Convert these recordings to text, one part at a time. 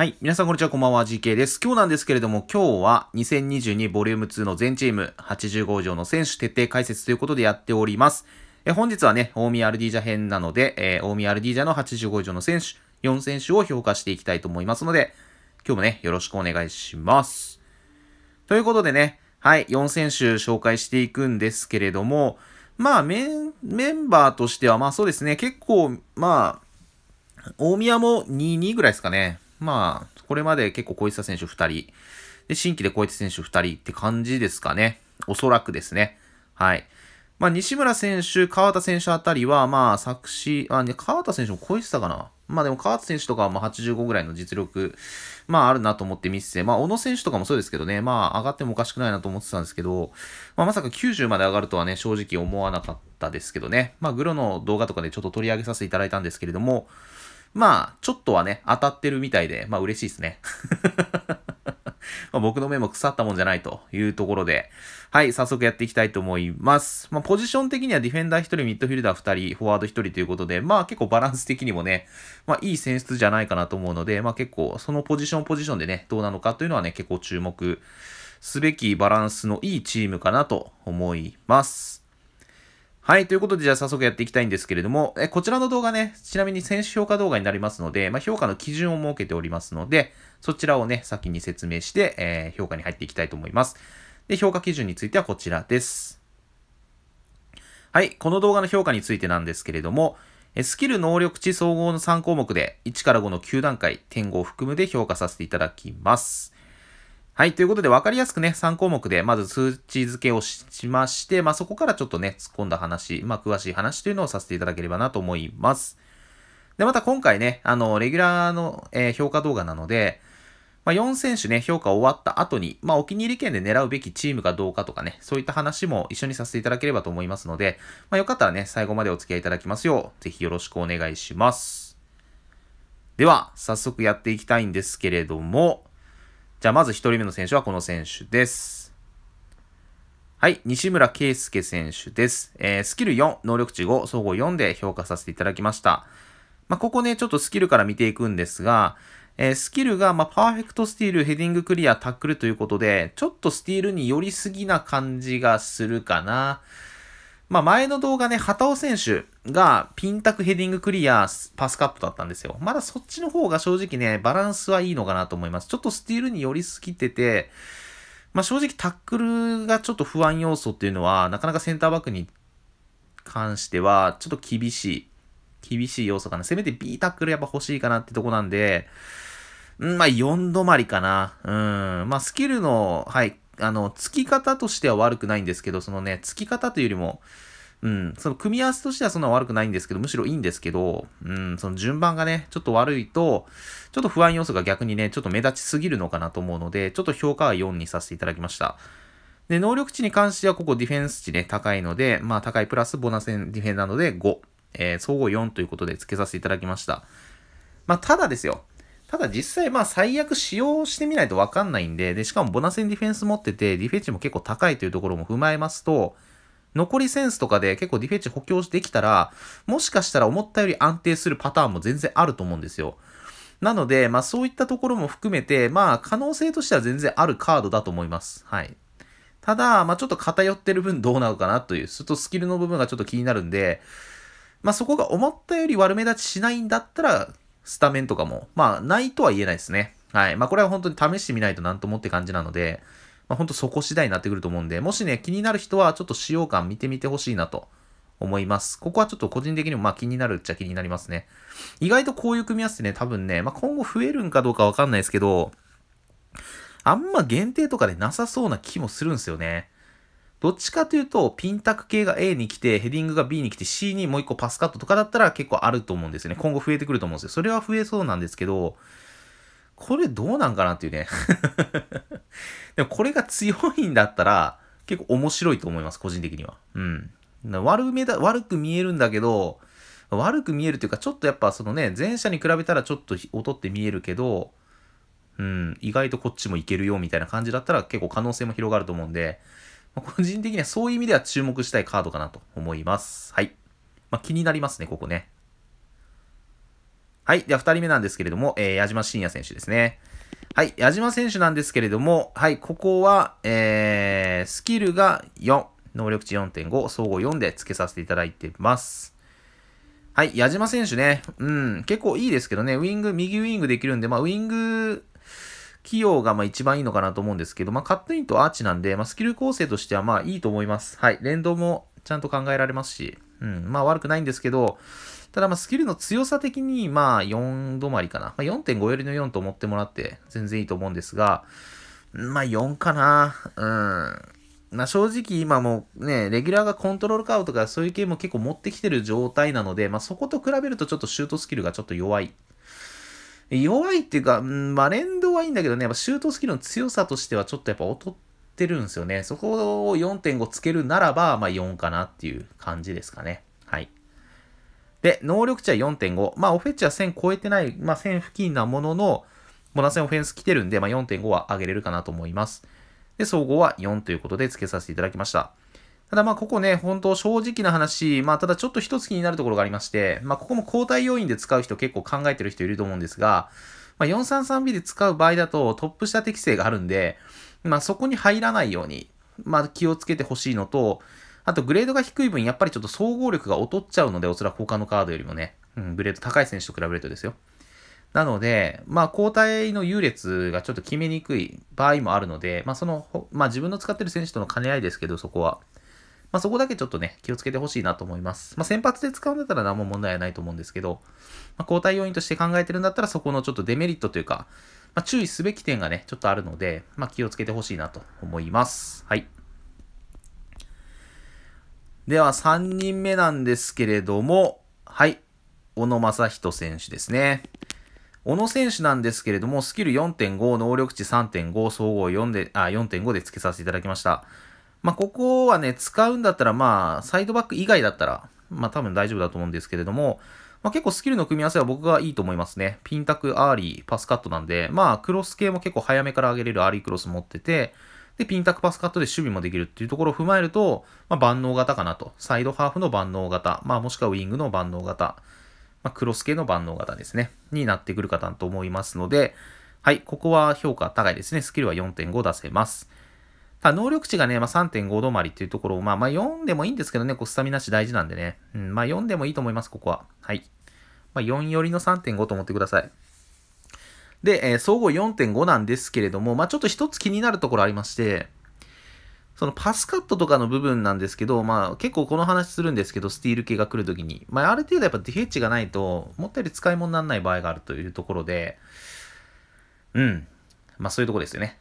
はい。皆さん、こんにちは。こんばんは。GK です。今日なんですけれども、今日は2022ボリューム2の全チーム85以上の選手徹底解説ということでやっております。え本日はね、大宮アルディージャ編なので、えー、大宮アルディージャの85以上の選手、4選手を評価していきたいと思いますので、今日もね、よろしくお願いします。ということでね、はい、4選手紹介していくんですけれども、まあ、メン、メンバーとしては、まあそうですね、結構、まあ、大宮も2、2ぐらいですかね。まあ、これまで結構小石選手2人、で、新規で小石選手2人って感じですかね。おそらくですね。はい。まあ、西村選手、川田選手あたりは、まあ、作詞、あ、ね、川田選手も小石てたかな。まあでも川田選手とかはまあ85ぐらいの実力、まああるなと思って見せて、まあ小野選手とかもそうですけどね、まあ上がってもおかしくないなと思ってたんですけど、まあまさか90まで上がるとはね、正直思わなかったですけどね、まあグロの動画とかでちょっと取り上げさせていただいたんですけれども、まあ、ちょっとはね、当たってるみたいで、まあ嬉しいですね。ま僕の目も腐ったもんじゃないというところで、はい、早速やっていきたいと思います。まあ、ポジション的にはディフェンダー1人、ミッドフィルダー2人、フォワード1人ということで、まあ結構バランス的にもね、まあいい選出じゃないかなと思うので、まあ結構そのポジションポジションでね、どうなのかというのはね、結構注目すべきバランスのいいチームかなと思います。はい。ということで、じゃあ早速やっていきたいんですけれども、えこちらの動画ね、ちなみに選手評価動画になりますので、まあ、評価の基準を設けておりますので、そちらをね、先に説明して、えー、評価に入っていきたいと思います。で、評価基準についてはこちらです。はい。この動画の評価についてなんですけれども、スキル能力値総合の3項目で1から5の9段階、点5を含むで評価させていただきます。はい。ということで、わかりやすくね、3項目で、まず数値付けをしまして、まあ、そこからちょっとね、突っ込んだ話、まあ、詳しい話というのをさせていただければなと思います。で、また今回ね、あの、レギュラーの、えー、評価動画なので、まあ、4選手ね、評価終わった後に、まあ、お気に入り券で狙うべきチームかどうかとかね、そういった話も一緒にさせていただければと思いますので、まあ、よかったらね、最後までお付き合いいただきますよう、ぜひよろしくお願いします。では、早速やっていきたいんですけれども、じゃあまず1人目の選手はこの選手です。はい、西村圭介選手です。えー、スキル4、能力値5、総合4で評価させていただきました。まあ、ここね、ちょっとスキルから見ていくんですが、えー、スキルが、まパーフェクトスティール、ヘディングクリア、タックルということで、ちょっとスティールに寄りすぎな感じがするかな。まあ、前の動画ね、畑尾選手がピンタクヘディングクリア、パスカットだったんですよ。まだそっちの方が正直ね、バランスはいいのかなと思います。ちょっとスティールに寄りすぎてて、まあ、正直タックルがちょっと不安要素っていうのは、なかなかセンターバックに関しては、ちょっと厳しい、厳しい要素かな。せめて B タックルやっぱ欲しいかなってとこなんで、うん、まあ、4止まりかな。うん、まあ、スキルの、はい、あの、付き方としては悪くないんですけど、そのね、付き方というよりも、うん、その組み合わせとしてはそんな悪くないんですけど、むしろいいんですけど、うん、その順番がね、ちょっと悪いと、ちょっと不安要素が逆にね、ちょっと目立ちすぎるのかなと思うので、ちょっと評価は4にさせていただきました。で、能力値に関しては、ここディフェンス値ね、高いので、まあ高いプラスボナスディフェンダーなので5、えー、総合4ということで付けさせていただきました。まあただですよ、ただ実際、まあ最悪使用してみないとわかんないんで、で、しかもボナセンディフェンス持ってて、ディフェンチも結構高いというところも踏まえますと、残りセンスとかで結構ディフェンチ補強できたら、もしかしたら思ったより安定するパターンも全然あると思うんですよ。なので、まあそういったところも含めて、まあ可能性としては全然あるカードだと思います。はい。ただ、まあちょっと偏ってる分どうなのかなという、するとスキルの部分がちょっと気になるんで、まあそこが思ったより悪目立ちしないんだったらスタメンとかも、まあ、ないとは言えないですね。はい。まあ、これは本当に試してみないとなんともって感じなので、まあ、本当そこ次第になってくると思うんで、もしね、気になる人はちょっと使用感見てみてほしいなと思います。ここはちょっと個人的にもまあ気になるっちゃ気になりますね。意外とこういう組み合わせね、多分ね、まあ、今後増えるんかどうかわかんないですけど、あんま限定とかでなさそうな気もするんですよね。どっちかというと、ピンタク系が A に来て、ヘディングが B に来て、C にもう一個パスカットとかだったら結構あると思うんですよね。今後増えてくると思うんですよ。それは増えそうなんですけど、これどうなんかなっていうね でもこれが強いんだったら、結構面白いと思います、個人的には。うん。悪めだ、悪く見えるんだけど、悪く見えるというか、ちょっとやっぱそのね、前者に比べたらちょっと劣って見えるけど、うん、意外とこっちもいけるよみたいな感じだったら結構可能性も広がると思うんで、個人的にはそういう意味では注目したいカードかなと思います。はい。まあ、気になりますね、ここね。はい。では、二人目なんですけれども、えー、矢島晋也選手ですね。はい。矢島選手なんですけれども、はい。ここは、えー、スキルが4、能力値4.5、総合4で付けさせていただいてます。はい。矢島選手ね、うん、結構いいですけどね、ウィング、右ウィングできるんで、まあ、ウィング企業がまあ一番いいのかなと思うんですけど、まあ、カットインとアーチなんで、まあ、スキル構成としてはまあいいと思います。はい。連動もちゃんと考えられますし、うん、まあ悪くないんですけど、ただまあスキルの強さ的にまあ4止まりかな。まあ、4.5よりの4と思ってもらって全然いいと思うんですが、まあ4かな。うん。まあ、正直今もね、レギュラーがコントロールカードとかそういう系も結構持ってきてる状態なので、まあ、そこと比べるとちょっとシュートスキルがちょっと弱い弱いっていうか、うん、まあ、連動はいいんだけどね、やっぱシュートスキルの強さとしてはちょっとやっぱ劣ってるんですよね。そこを4.5つけるならば、まあ、4かなっていう感じですかね。はい。で、能力値は4.5。まあ、オフェッチは1000超えてない、まあ、1000付近なものの、ボナンオフェンス来てるんで、まあ、4.5は上げれるかなと思います。で、総合は4ということで付けさせていただきました。ただまあここね、本当正直な話、まあただちょっと一つ気になるところがありまして、まあここも交代要因で使う人結構考えてる人いると思うんですが、まあ 433B で使う場合だとトップ下適性があるんで、まあそこに入らないように、まあ気をつけてほしいのと、あとグレードが低い分やっぱりちょっと総合力が劣っちゃうので、おそらく他のカードよりもね、うん、グレード高い選手と比べるとですよ。なので、まあ、交代の優劣がちょっと決めにくい場合もあるので、まあ、その、まあ、自分の使ってる選手との兼ね合いですけど、そこは。まあ、そこだけちょっとね、気をつけてほしいなと思います。まあ、先発で使うんだったら何も問題はないと思うんですけど、まあ、交代要因として考えてるんだったら、そこのちょっとデメリットというか、まあ、注意すべき点がね、ちょっとあるので、まあ、気をつけてほしいなと思います。はい。では、3人目なんですけれども、はい。小野正人選手ですね。小野選手なんですけれども、スキル4.5、能力値3.5、総合4で、あ、4.5で付けさせていただきました。まあ、ここはね、使うんだったら、まあ、サイドバック以外だったら、まあ、多分大丈夫だと思うんですけれども、まあ、結構スキルの組み合わせは僕はいいと思いますね。ピンタク、アーリー、パスカットなんで、まあ、クロス系も結構早めから上げれるアーリークロス持ってて、で、ピンタクパスカットで守備もできるっていうところを踏まえると、まあ、万能型かなと。サイドハーフの万能型、まあ、もしくはウィングの万能型、まあ、クロス系の万能型ですね、になってくるかと思いますので、はい、ここは評価高いですね。スキルは4.5出せます。ただ能力値がね、まあ、3.5止まりっていうところを、まあ、まあ、んでもいいんですけどね、こうスタミナ値大事なんでね。うん、まあ、んでもいいと思います、ここは。はい。まあ、4寄りの3.5と思ってください。で、えー、総合4.5なんですけれども、まあ、ちょっと一つ気になるところありまして、そのパスカットとかの部分なんですけど、まあ結構この話するんですけど、スティール系が来るときに。まあある程度やっぱディフェッチがないと、思ったより使い物にならない場合があるというところで、うん。まあそういうとこですよね。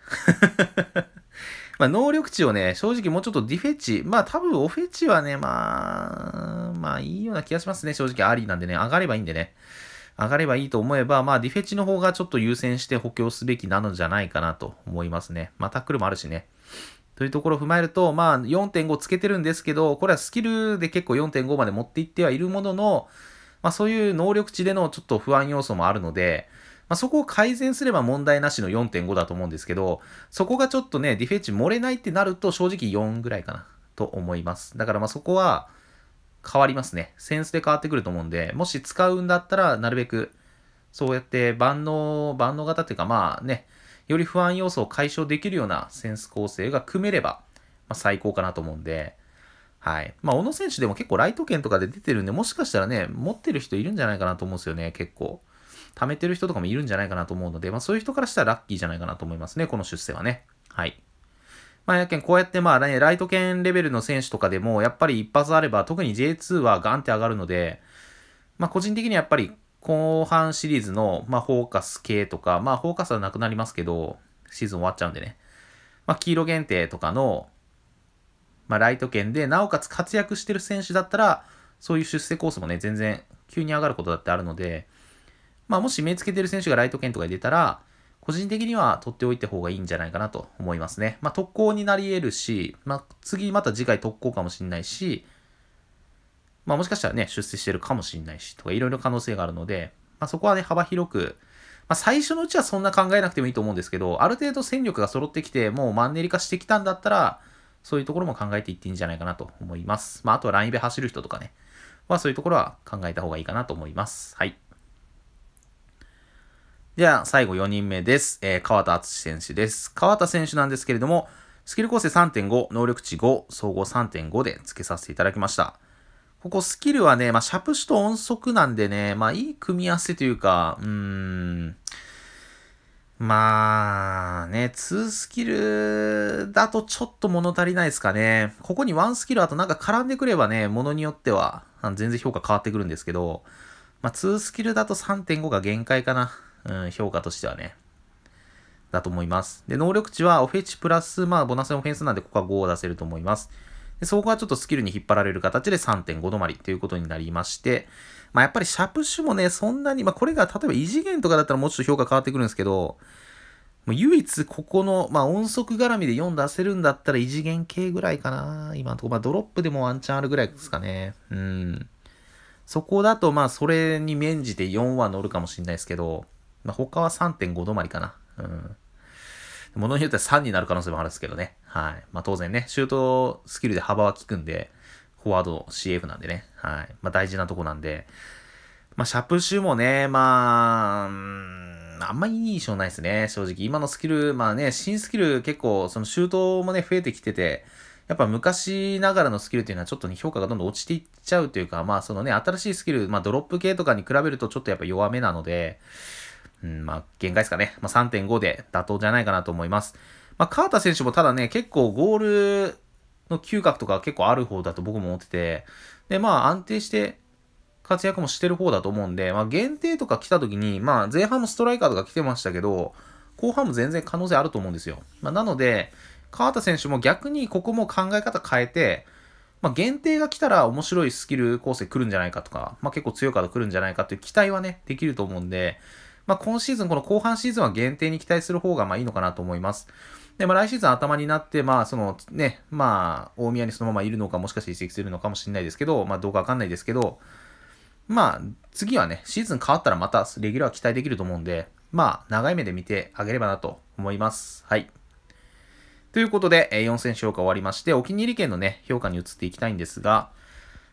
まあ、能力値をね、正直もうちょっとディフェチ、まあ多分オフェチはね、まあ、まあいいような気がしますね、正直ありなんでね、上がればいいんでね。上がればいいと思えば、まあディフェチの方がちょっと優先して補強すべきなのじゃないかなと思いますね。まあタックルもあるしね。というところを踏まえると、まあ4.5つけてるんですけど、これはスキルで結構4.5まで持っていってはいるものの、まあそういう能力値でのちょっと不安要素もあるので、まあ、そこを改善すれば問題なしの4.5だと思うんですけど、そこがちょっとね、ディフェンチ漏れないってなると正直4ぐらいかなと思います。だからまあそこは変わりますね。センスで変わってくると思うんで、もし使うんだったらなるべくそうやって万能、万能型っていうかまあね、より不安要素を解消できるようなセンス構成が組めれば、まあ、最高かなと思うんで、はい。まあ、小野選手でも結構ライト券とかで出てるんで、もしかしたらね、持ってる人いるんじゃないかなと思うんですよね、結構。貯めてる人とかもいるんじゃないかなと思うので、まあそういう人からしたらラッキーじゃないかなと思いますね、この出世はね。はい。まあ、やけん、こうやってまあ、ね、ライト圏レベルの選手とかでも、やっぱり一発あれば、特に J2 はガンって上がるので、まあ、個人的にはやっぱり、後半シリーズの、まあ、フォーカス系とか、まあ、フォーカスはなくなりますけど、シーズン終わっちゃうんでね。まあ、黄色限定とかの、まあ、ライト圏で、なおかつ活躍してる選手だったら、そういう出世コースもね、全然、急に上がることだってあるので、まあ、もし目つけてる選手がライト剣とかに出たら、個人的には取っておいた方がいいんじゃないかなと思いますね。まあ、特攻になり得るし、まあ、次また次回特攻かもしれないし、まあ、もしかしたらね、出世してるかもしれないし、とかいろいろ可能性があるので、まあ、そこはね、幅広く、まあ、最初のうちはそんな考えなくてもいいと思うんですけど、ある程度戦力が揃ってきて、もうマンネリ化してきたんだったら、そういうところも考えていっていいんじゃないかなと思います。まあ、あとはラインベ走る人とかね、まあ、そういうところは考えた方がいいかなと思います。はい。じゃあ、最後4人目です。えー、川田敦選手です。川田選手なんですけれども、スキル構成3.5、能力値5、総合3.5で付けさせていただきました。ここスキルはね、まあ、シャプシと音速なんでね、まあ、いい組み合わせというか、うーん、まあね、2スキルだとちょっと物足りないですかね。ここに1スキルあとなんか絡んでくればね、物によっては全然評価変わってくるんですけど、まあ2スキルだと3.5が限界かな。うん、評価としてはね。だと思います。で、能力値はオフェチプラス、まあ、ボナスオフェンスなんで、ここは5を出せると思います。で、そこはちょっとスキルに引っ張られる形で3.5止まりということになりまして、まあ、やっぱりシャプシュもね、そんなに、まあ、これが例えば異次元とかだったらもうちょっと評価変わってくるんですけど、もう唯一ここの、まあ、音速絡みで4出せるんだったら異次元系ぐらいかな。今のところ、まあ、ドロップでもワンチャンあるぐらいですかね。うん。そこだと、まあ、それに免じて4は乗るかもしれないですけど、まあ、他は3.5止まりかな。うん。ものによっては3になる可能性もあるんですけどね。はい。まあ、当然ね、シュートスキルで幅は効くんで、フォワード CF なんでね。はい。まあ、大事なとこなんで。まあ、シャプシュもね、まあ、あんまいい印象ないですね、正直。今のスキル、まあね、新スキル結構、そのシュートもね、増えてきてて、やっぱ昔ながらのスキルっていうのはちょっとね、評価がどんどん落ちていっちゃうというか、まあそのね、新しいスキル、まあドロップ系とかに比べるとちょっとやっぱ弱めなので、うん、まあ、限界ですかね。まあ、3.5で妥当じゃないかなと思います。まあ、カータ選手もただね、結構ゴールの嗅覚とか結構ある方だと僕も思ってて、で、まあ、安定して活躍もしてる方だと思うんで、まあ、限定とか来た時に、まあ、前半もストライカーとか来てましたけど、後半も全然可能性あると思うんですよ。まあ、なので、川田選手も逆にここも考え方変えて、まあ、限定が来たら面白いスキル構成来るんじゃないかとか、まあ、結構強いカード来るんじゃないかという期待はね、できると思うんで、まあ、今シーズン、この後半シーズンは限定に期待する方がまあいいのかなと思います。で、まあ、来シーズン頭になって、まあ、そのね、まあ、大宮にそのままいるのか、もしかして移籍するのかもしれないですけど、まあ、どうかわかんないですけど、まあ、次はね、シーズン変わったらまたレギュラー期待できると思うんで、まあ、長い目で見てあげればなと思います。はい。ということで、4選手評価終わりまして、お気に入り券のね、評価に移っていきたいんですが、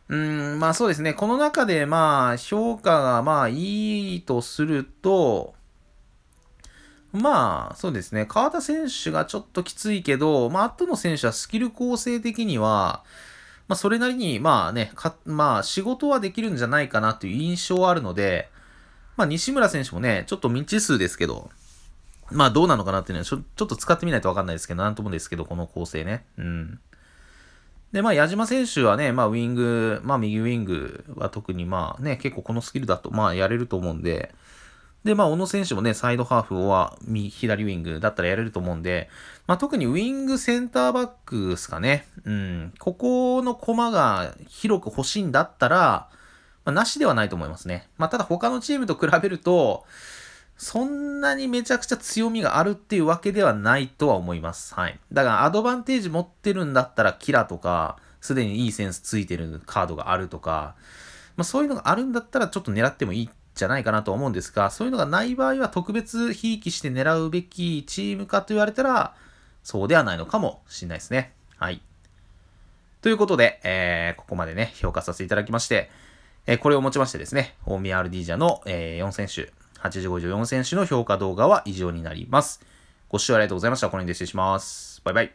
うん、まあそうですね。この中で、まあ、評価が、まあ、いいとすると、まあ、そうですね。川田選手がちょっときついけど、まあ、後の選手はスキル構成的には、まあ、それなりに、まあね、か、まあ、仕事はできるんじゃないかなという印象はあるので、まあ、西村選手もね、ちょっと未知数ですけど、まあ、どうなのかなっていうのはちょ、ちょっと使ってみないとわかんないですけど、なんともですけど、この構成ね。うん。で、まあ、矢島選手はね、まあ、ウィング、まあ、右ウィングは特にまあね、結構このスキルだと、まあ、やれると思うんで、で、まあ、小野選手もね、サイドハーフは右、左ウィングだったらやれると思うんで、まあ、特にウィングセンターバックですかね。うん。ここの駒が広く欲しいんだったら、まあ、なしではないと思いますね。まあ、ただ他のチームと比べると、そんなにめちゃくちゃ強みがあるっていうわけではないとは思います。はい。だからアドバンテージ持ってるんだったらキラとか、すでにいいセンスついてるカードがあるとか、まあ、そういうのがあるんだったらちょっと狙ってもいいんじゃないかなと思うんですが、そういうのがない場合は特別ひいきして狙うべきチームかと言われたら、そうではないのかもしれないですね。はい。ということで、えー、ここまでね、評価させていただきまして、えー、これをもちましてですね、大宮 RD ジャの、えー、4選手、85条4選手の評価動画は以上になります。ご視聴ありがとうございました。この辺で失礼します。バイバイ。